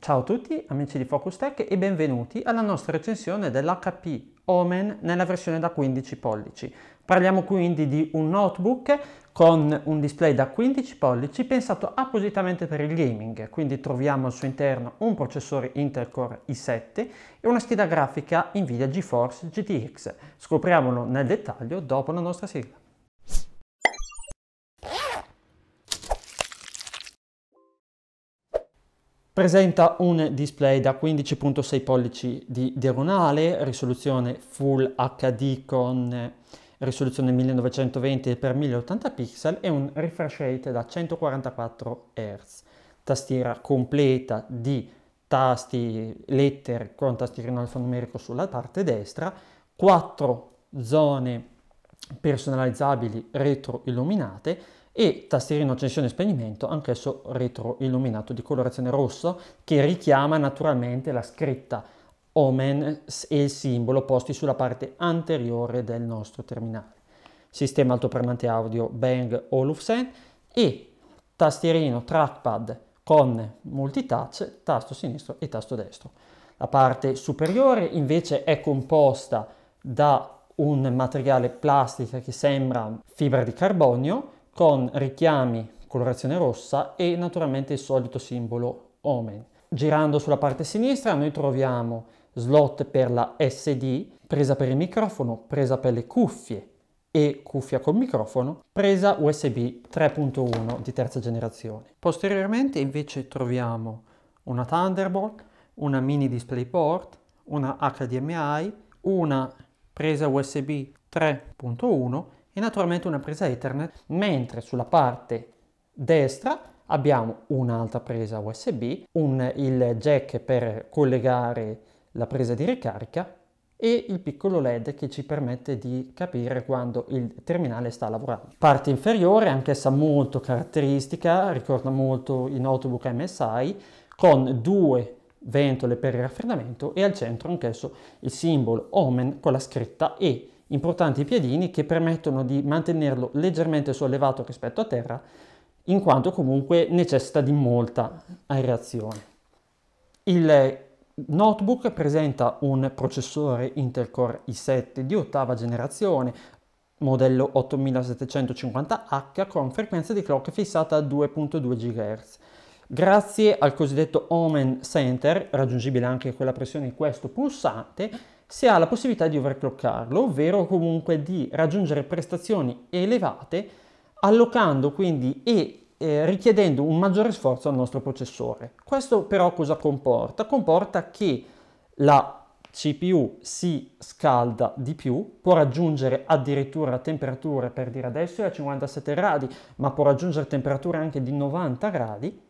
Ciao a tutti amici di Focus Tech e benvenuti alla nostra recensione dell'HP Omen nella versione da 15 pollici. Parliamo quindi di un notebook con un display da 15 pollici pensato appositamente per il gaming, quindi troviamo al suo interno un processore Intel Core i7 e una scheda grafica Nvidia GeForce GTX. Scopriamolo nel dettaglio dopo la nostra sigla. Presenta un display da 15.6 pollici di diagonale, risoluzione Full HD con eh, risoluzione 1920x1080 pixel e un refresh rate da 144 Hz. Tastiera completa di tasti, lettere con tastierino alfanumerico sulla parte destra, 4 zone personalizzabili retroilluminate, e tastierino accensione e spegnimento, anch'esso retroilluminato di colorazione rosso, che richiama naturalmente la scritta Omen e il simbolo posti sulla parte anteriore del nostro terminale. Sistema altoparlante audio Bang Olufsen e tastierino trackpad con multitouch, tasto sinistro e tasto destro. La parte superiore invece è composta da un materiale plastica che sembra fibra di carbonio con richiami colorazione rossa e naturalmente il solito simbolo Omen. Girando sulla parte sinistra noi troviamo slot per la SD, presa per il microfono, presa per le cuffie e cuffia col microfono, presa USB 3.1 di terza generazione. Posteriormente invece troviamo una Thunderbolt, una mini DisplayPort, una HDMI, una presa USB 3.1 e naturalmente una presa Ethernet, mentre sulla parte destra abbiamo un'altra presa USB, un, il jack per collegare la presa di ricarica e il piccolo LED che ci permette di capire quando il terminale sta lavorando. Parte inferiore, anch'essa molto caratteristica, ricorda molto i notebook MSI, con due ventole per il raffreddamento e al centro anch'esso il simbolo Omen con la scritta E importanti piedini che permettono di mantenerlo leggermente sollevato rispetto a terra, in quanto comunque necessita di molta aerazione. Il notebook presenta un processore Intel Core i7 di ottava generazione, modello 8750H con frequenza di clock fissata a 2.2 GHz. Grazie al cosiddetto Omen Center, raggiungibile anche con la pressione di questo pulsante, si ha la possibilità di overclockarlo, ovvero comunque di raggiungere prestazioni elevate allocando quindi e eh, richiedendo un maggiore sforzo al nostro processore. Questo però cosa comporta? Comporta che la CPU si scalda di più, può raggiungere addirittura temperature, per dire adesso è a 57 gradi, ma può raggiungere temperature anche di 90 gradi,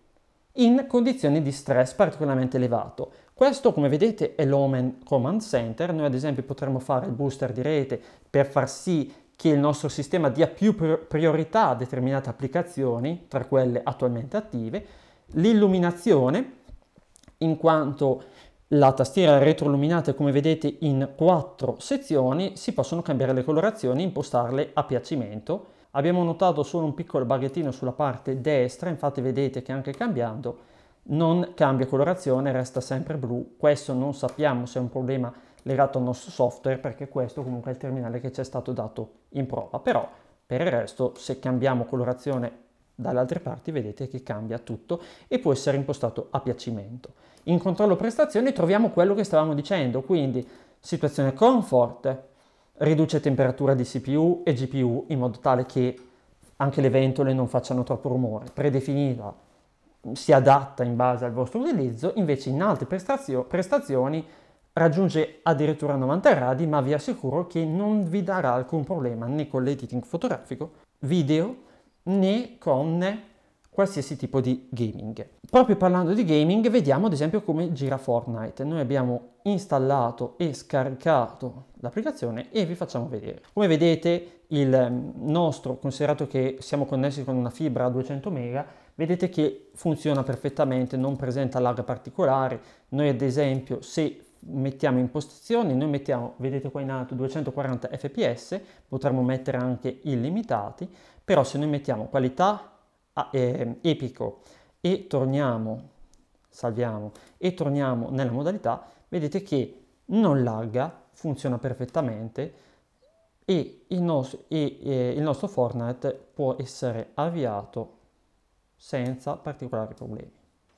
in condizioni di stress particolarmente elevato. Questo, come vedete, è l'Omen Command Center. Noi, ad esempio, potremmo fare il booster di rete per far sì che il nostro sistema dia più priorità a determinate applicazioni, tra quelle attualmente attive, l'illuminazione, in quanto la tastiera è retroilluminata, come vedete, in quattro sezioni, si possono cambiare le colorazioni, impostarle a piacimento, Abbiamo notato solo un piccolo baghettino sulla parte destra, infatti vedete che anche cambiando non cambia colorazione, resta sempre blu. Questo non sappiamo se è un problema legato al nostro software perché questo comunque è il terminale che ci è stato dato in prova. Però per il resto se cambiamo colorazione dalle altre parti vedete che cambia tutto e può essere impostato a piacimento. In controllo prestazioni troviamo quello che stavamo dicendo, quindi situazione comfort, riduce temperatura di CPU e GPU in modo tale che anche le ventole non facciano troppo rumore, predefinita, mm, si adatta in base al vostro utilizzo, invece in alte prestazio- prestazioni raggiunge addirittura 90 gradi, ma vi assicuro che non vi darà alcun problema né con l'editing fotografico, video, né con qualsiasi tipo di gaming. Proprio parlando di gaming, vediamo ad esempio come gira Fortnite. Noi abbiamo installato e scaricato l'applicazione e vi facciamo vedere. Come vedete, il ehm, nostro, considerato che siamo connessi con una fibra a 200 mega, vedete che funziona perfettamente, non presenta lag particolari. Noi ad esempio, se mettiamo impostazioni, noi mettiamo, vedete qua in alto, 240 fps, potremmo mettere anche illimitati, però se noi mettiamo qualità, eh, epico e torniamo, salviamo, e torniamo nella modalità, vedete che non lagga, funziona perfettamente e il, nostro, e, e eh, il nostro Fortnite può essere avviato senza particolari problemi.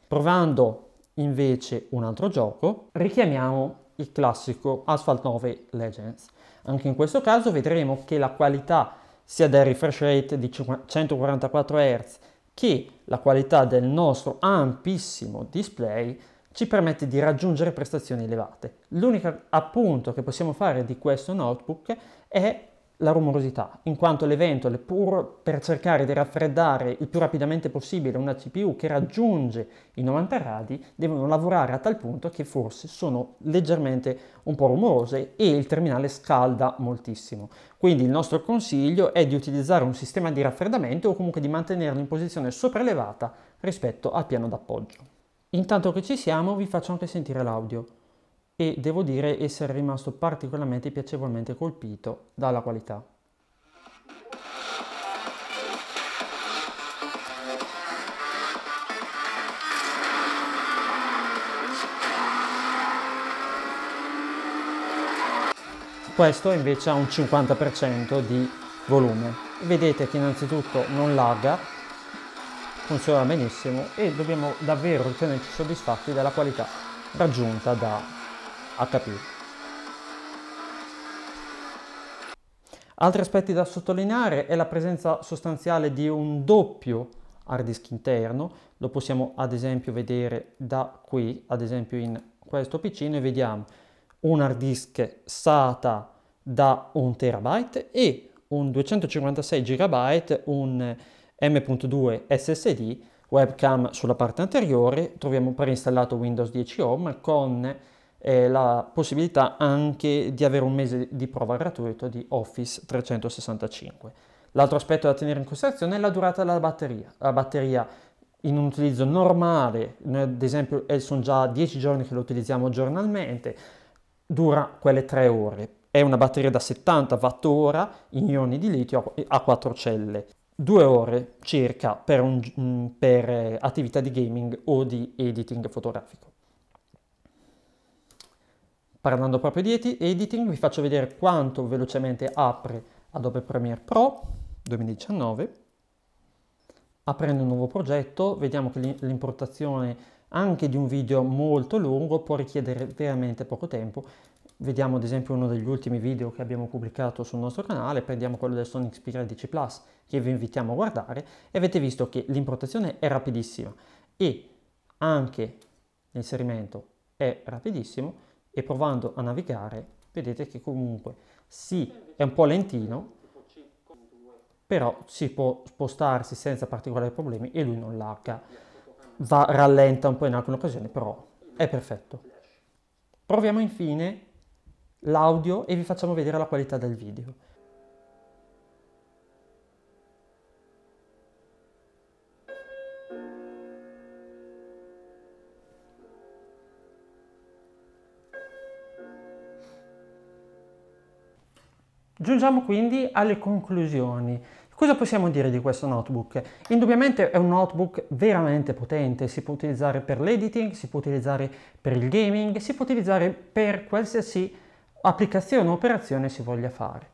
Provando invece un altro gioco, richiamiamo il classico Asphalt 9 Legends. Anche in questo caso vedremo che la qualità sia del refresh rate di 144 Hz che la qualità del nostro ampissimo display ci permette di raggiungere prestazioni elevate. L'unico appunto che possiamo fare di questo notebook è la rumorosità, in quanto le ventole, pur per cercare di raffreddare il più rapidamente possibile una CPU che raggiunge i 90 gradi, devono lavorare a tal punto che forse sono leggermente un po' rumorose e il terminale scalda moltissimo. Quindi il nostro consiglio è di utilizzare un sistema di raffreddamento o comunque di mantenerlo in posizione sopraelevata rispetto al piano d'appoggio. Intanto che ci siamo vi faccio anche sentire l'audio e devo dire essere rimasto particolarmente piacevolmente colpito dalla qualità. Questo invece ha un 50% di volume. Vedete che innanzitutto non lagga, funziona benissimo e dobbiamo davvero ritenerci soddisfatti della qualità raggiunta da HP. Altri aspetti da sottolineare è la presenza sostanziale di un doppio hard disk interno, lo possiamo ad esempio vedere da qui, ad esempio in questo PC noi vediamo un hard disk SATA da 1 terabyte e un 256 GB, un M.2 SSD, webcam sulla parte anteriore, troviamo preinstallato Windows 10 Home con eh, la possibilità anche di avere un mese di prova gratuito di Office 365. L'altro aspetto da tenere in considerazione è la durata della batteria. La batteria in un utilizzo normale, noi ad esempio sono già 10 giorni che lo utilizziamo giornalmente, dura quelle 3 ore. È una batteria da 70 Wh in ioni di litio a 4 celle due ore circa per, un, mm, per, attività di gaming o di editing fotografico. Parlando proprio di editing vi faccio vedere quanto velocemente apre Adobe Premiere Pro 2019. Aprendo un nuovo progetto vediamo che l'importazione anche di un video molto lungo può richiedere veramente poco tempo. Vediamo ad esempio uno degli ultimi video che abbiamo pubblicato sul nostro canale, prendiamo quello del Sony Xperia 10 Plus che vi invitiamo a guardare e avete visto che l'importazione è rapidissima e anche l'inserimento è rapidissimo e provando a navigare vedete che comunque sì, è un po' lentino, però si può spostarsi senza particolari problemi e lui non lagga. Va, rallenta un po' in alcune occasioni, però è perfetto. Proviamo infine l'audio e vi facciamo vedere la qualità del video. Giungiamo quindi alle conclusioni. Cosa possiamo dire di questo notebook? Indubbiamente è un notebook veramente potente, si può utilizzare per l'editing, si può utilizzare per il gaming, si può utilizzare per qualsiasi applicazione o operazione si voglia fare.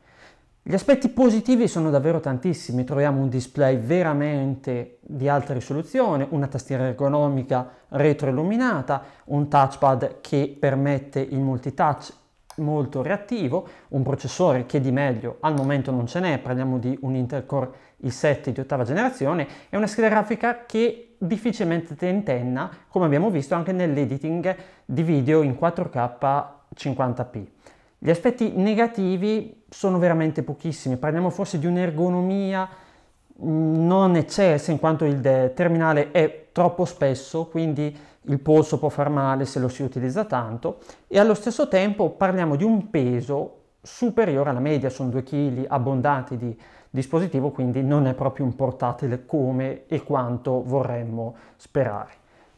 Gli aspetti positivi sono davvero tantissimi, troviamo un display veramente di alta risoluzione, una tastiera ergonomica retroilluminata, un touchpad che permette il multitouch molto reattivo, un processore che di meglio al momento non ce n'è, parliamo di un Intel Core i7 di ottava generazione e una scheda grafica che difficilmente tentenna, come abbiamo visto anche nell'editing di video in 4K 50p. Gli aspetti negativi sono veramente pochissimi, parliamo forse di un'ergonomia mm, non eccessa in quanto il terminale è troppo spesso, quindi il polso può far male se lo si utilizza tanto e allo stesso tempo parliamo di un peso superiore alla media, sono 2 kg abbondanti di dispositivo, quindi non è proprio un portatile come e quanto vorremmo sperare.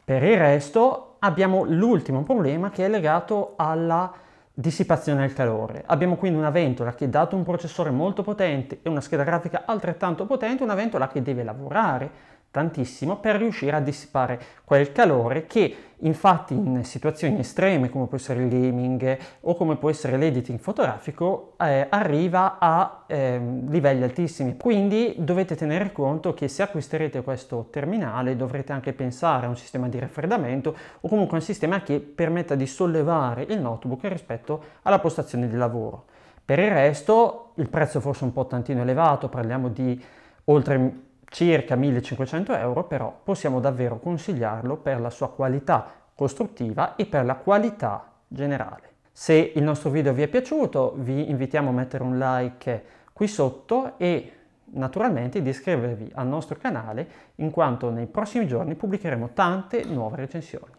Per il resto abbiamo l'ultimo problema che è legato alla dissipazione del calore. Abbiamo quindi una ventola che dato un processore molto potente e una scheda grafica altrettanto potente, una ventola che deve lavorare, tantissimo per riuscire a dissipare quel calore che infatti in situazioni estreme come può essere il gaming o come può essere l'editing fotografico eh, arriva a eh, livelli altissimi quindi dovete tenere conto che se acquisterete questo terminale dovrete anche pensare a un sistema di raffreddamento o comunque a un sistema che permetta di sollevare il notebook rispetto alla postazione di lavoro per il resto il prezzo forse un po' tantino elevato parliamo di oltre circa 1500 euro, però possiamo davvero consigliarlo per la sua qualità costruttiva e per la qualità generale. Se il nostro video vi è piaciuto vi invitiamo a mettere un like qui sotto e naturalmente di iscrivervi al nostro canale in quanto nei prossimi giorni pubblicheremo tante nuove recensioni.